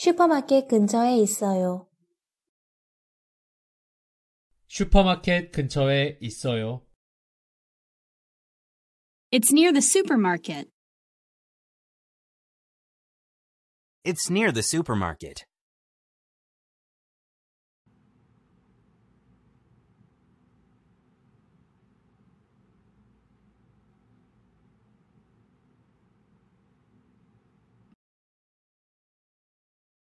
슈퍼마켓 근처에 있어요. 슈퍼마켓 근처에 있어요. It's near the supermarket. It's near the supermarket.